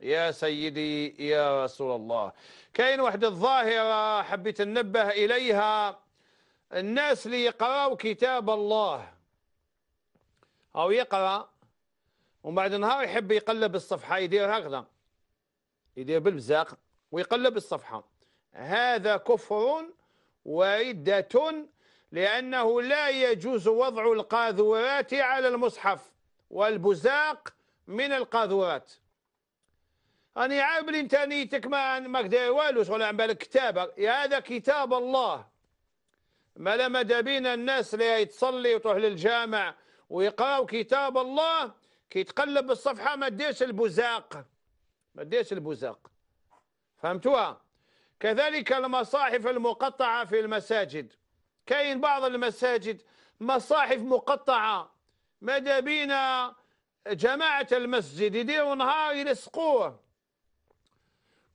يا سيدي يا رسول الله كاين واحد الظاهرة حبيت ننبه إليها الناس اللي يقراو كتاب الله أو يقرأ ومن بعد نهار يحب يقلب الصفحة يدير هكذا يدير بالبزاق ويقلب الصفحة هذا كفر وردة لأنه لا يجوز وضع القاذورات على المصحف والبزاق من القاذورات راني عامل انت نيتك ما ما داير والو شغل عم بالك كتابه هذا كتاب الله ما لا مدى بينا الناس اللي تصلي وتروح للجامع ويقراو كتاب الله كي تقلب الصفحه ما ديرش البزاق ما ديرش البزاق فهمتوها كذلك المصاحف المقطعه في المساجد كاين بعض المساجد مصاحف مقطعه مدى بينا جماعه المسجد يديروا نهار يلصقوه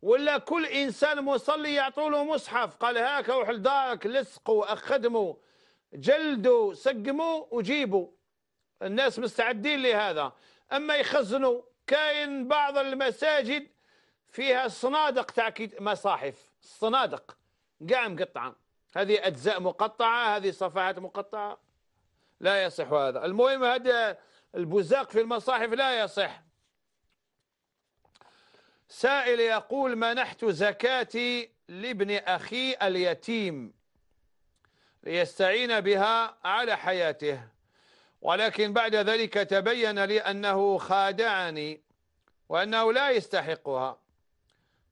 ولا كل انسان مصلي يعطوا له مصحف قال هاك روح لدارك لصقوا اخدموا جلدوا سقموا وجيبوا الناس مستعدين لهذا اما يخزنوا كاين بعض المساجد فيها صنادق تاع مصاحف صنادق كاع مقطعه هذه اجزاء مقطعه هذه صفحات مقطعه لا يصح هذا المهم هذا البزاق في المصاحف لا يصح سائل يقول منحت زكاتي لابن أخي اليتيم ليستعين بها على حياته ولكن بعد ذلك تبين لي أنه خادعني وأنه لا يستحقها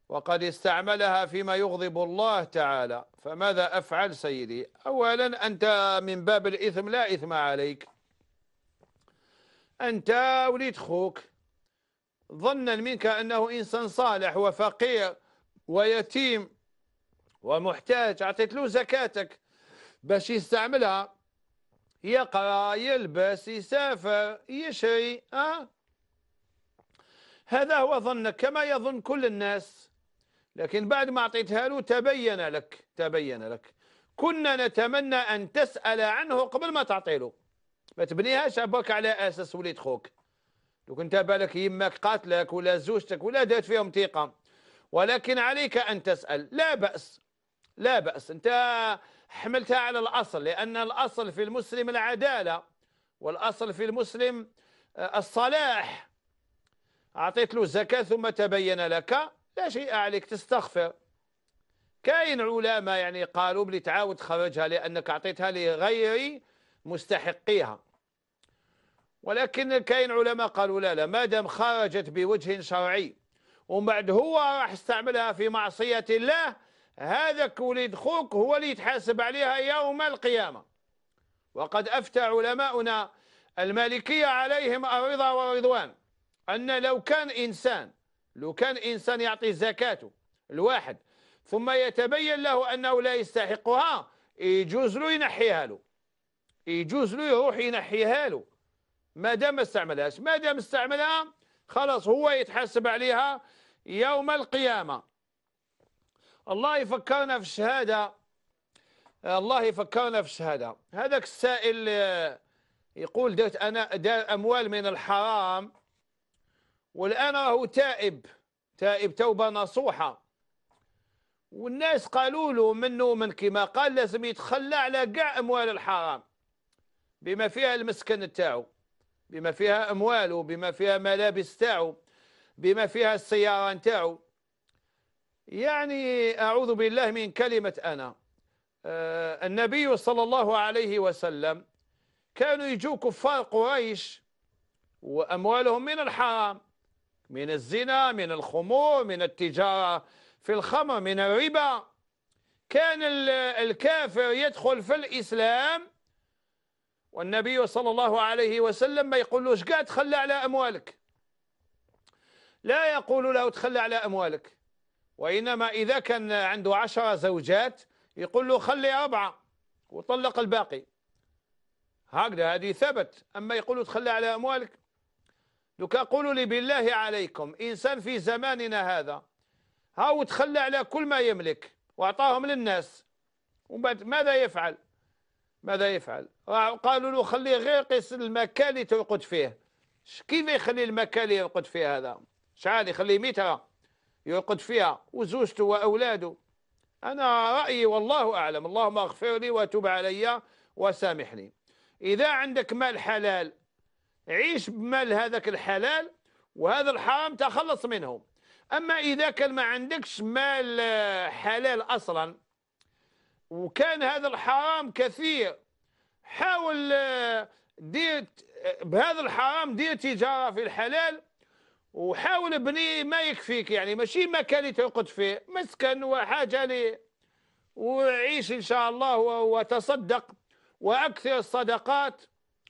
وقد استعملها فيما يغضب الله تعالى فماذا أفعل سيدي أولا أنت من باب الإثم لا إثم عليك أنت وليد خوك ظنا منك أنه إنسان صالح وفقير ويتيم ومحتاج أعطيت له زكاتك باش يستعملها يقرأ يلبس يسافر يشري أه؟ هذا هو ظنك كما يظن كل الناس لكن بعد ما أعطيتها له تبين لك تبين لك كنا نتمنى أن تسأل عنه قبل ما تعطي له ما تبنيهاش أبوك على أساس وليد خوك لو كنت بالك يماك قاتلك ولا زوجتك ولا دات فيهم ثقه ولكن عليك ان تسال لا باس لا باس انت حملتها على الاصل لان الاصل في المسلم العداله والاصل في المسلم آه، الصلاح اعطيت له الزكاه ثم تبين لك لا شيء عليك تستغفر كاين علماء يعني قالوا بلي تعاود خرجها لانك اعطيتها لغير مستحقيها ولكن كاين علماء قالوا لا لا ما دام خرجت بوجه شرعي ومن بعد هو راح استعملها في معصية الله هذاك وليد خوك هو اللي يتحاسب عليها يوم القيامة وقد أفتى علماؤنا المالكية عليهم الرضا والرضوان أن لو كان إنسان لو كان إنسان يعطي زكاته الواحد ثم يتبين له أنه لا يستحقها يجوز له ينحيها له يجوز له يروح ينحيها له ما دام ما استعملهاش ما دام استعملها خلاص هو يتحاسب عليها يوم القيامة الله يفكرنا في الشهادة الله يفكرنا في الشهادة هذاك السائل آه، يقول درت أنا دار أموال من الحرام والآن راهو تائب تائب توبة نصوحة والناس قالوا له منه من كما قال لازم يتخلى على كاع أموال الحرام بما فيها المسكن تاعو بما فيها أمواله بما فيها ملابس تاعه بما فيها السيارة نتاعو يعني أعوذ بالله من كلمة أنا آه النبي صلى الله عليه وسلم كانوا يجوا كفار قريش وأموالهم من الحرام من الزنا من الخمور من التجارة في الخمر من الربا كان الكافر يدخل في الإسلام والنبي صلى الله عليه وسلم ما يقولوش قاعد تخلى على أموالك لا يقول له تخلى على أموالك وإنما إذا كان عنده عشرة زوجات يقول له خلي أربعة وطلق الباقي هكذا هذه ثبت أما يقول له تخلى على أموالك لك قولوا لي بالله عليكم إنسان في زماننا هذا هاو تخلى على كل ما يملك وأعطاهم للناس بعد ماذا يفعل؟ ماذا يفعل قالوا له خليه غير قيس المكان اللي ترقد فيه كيف يخلي المكان اللي يرقد فيه هذا شحال يخليه متر يرقد فيها وزوجته وأولاده أنا رأيي والله أعلم اللهم اغفر لي وتب علي وسامحني إذا عندك مال حلال عيش بمال هذاك الحلال وهذا الحرام تخلص منه أما إذا كان ما عندكش مال آه، حلال أصلا وكان هذا الحرام كثير حاول آه، دير آه، بهذا الحرام دير تجاره في الحلال وحاول بني ما يكفيك يعني ماشي مكان ترقد فيه مسكن وحاجه لي وعيش ان شاء الله وتصدق واكثر الصدقات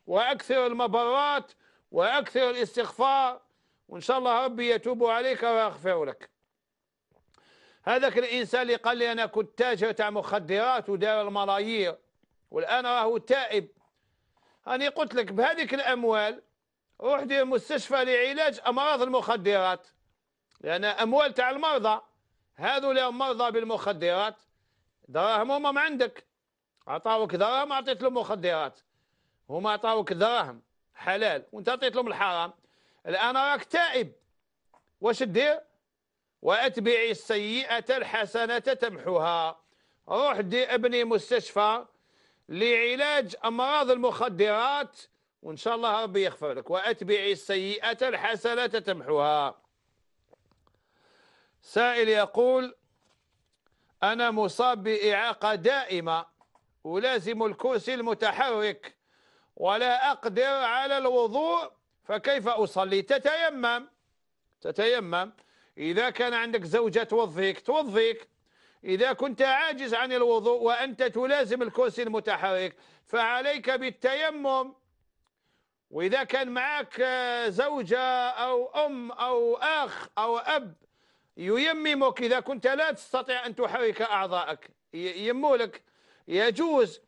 واكثر المبرات واكثر الاستغفار وان شاء الله ربي يتوب عليك ويغفر لك هذاك الإنسان اللي قال لي أنا كنت تاجر تاع مخدرات ودار الملايير والآن راهو تائب أنا قلت لك بهذيك الأموال روح دير مستشفى لعلاج أمراض المخدرات لأن أموال تاع المرضى هذو اللي مرضى بالمخدرات دراهم هما ما عندك عطاوك دراهم عطيت لهم مخدرات هما عطاوك دراهم حلال وانت عطيت لهم الحرام الان راك تائب واش دير وأتبع السيئة الحسنة تمحها روح دي ابني مستشفى لعلاج أمراض المخدرات وإن شاء الله ربي يغفر لك وأتبع السيئة الحسنة تمحها سائل يقول أنا مصاب بإعاقة دائمة ألازم الكرسي المتحرك ولا أقدر على الوضوء فكيف أصلي تتيمم تتيمم إذا كان عندك زوجة توظيك توظيك إذا كنت عاجز عن الوضوء وأنت تلازم الكرسي المتحرك فعليك بالتيمم وإذا كان معك آه، زوجة أو أم أو أخ أو أب ييممك إذا كنت لا تستطيع أن تحرك أعضائك يمولك يجوز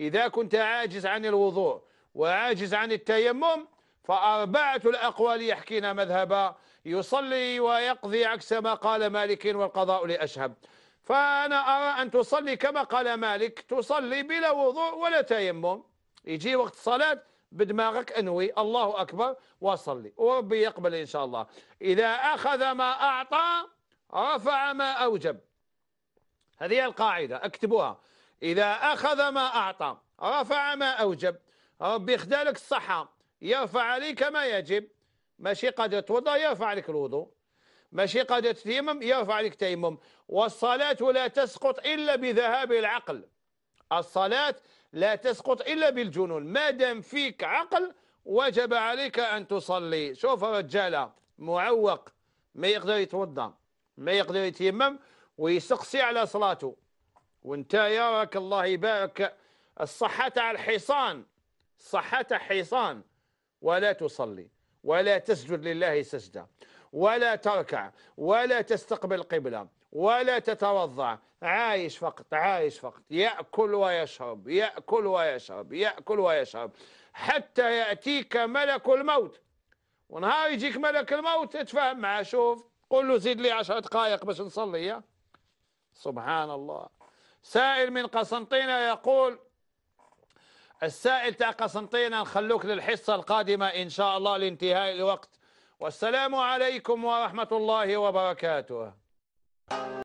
إذا كنت عاجز عن الوضوء وعاجز عن التيمم فأربعة الأقوال يحكينا مذهب يصلي ويقضي عكس ما قال مالك والقضاء لأشهب فأنا أرى أن تصلي كما قال مالك تصلي بلا وضوء ولا تيمم يجي وقت الصلاة بدماغك أنوي الله أكبر وصلي وربي يقبل إن شاء الله إذا أخذ ما أعطى رفع ما أوجب هذه القاعدة اكتبوها إذا أخذ ما أعطى رفع ما أوجب ربي يخدالك الصحة يرفع عليك ما يجب ماشي قادر توضا يرفع عليك الوضوء ماشي قادر تتيمم يرفع عليك تيمم والصلاة لا تسقط إلا بذهاب العقل الصلاة لا تسقط إلا بالجنون ما دام فيك عقل وجب عليك أن تصلي شوف رجالة معوق ما يقدر يتوضا ما يقدر يتيمم ويسقسي على صلاته وانت يا راك الله يبارك الصحة على الحصان صحة حصان ولا تصلي ولا تسجد لله سجدة ولا تركع ولا تستقبل قبلة ولا تتوضع عايش فقط عايش فقط يأكل ويشرب يأكل ويشرب يأكل ويشرب حتى يأتيك ملك الموت ونهار يجيك ملك الموت اتفاهم معه شوف قل له زيد لي عشر دقائق باش نصلي سبحان الله سائل من قسنطينة يقول السائل تاع قسنطينة نخلوك للحصة القادمة إن شاء الله لانتهاء الوقت والسلام عليكم ورحمة الله وبركاته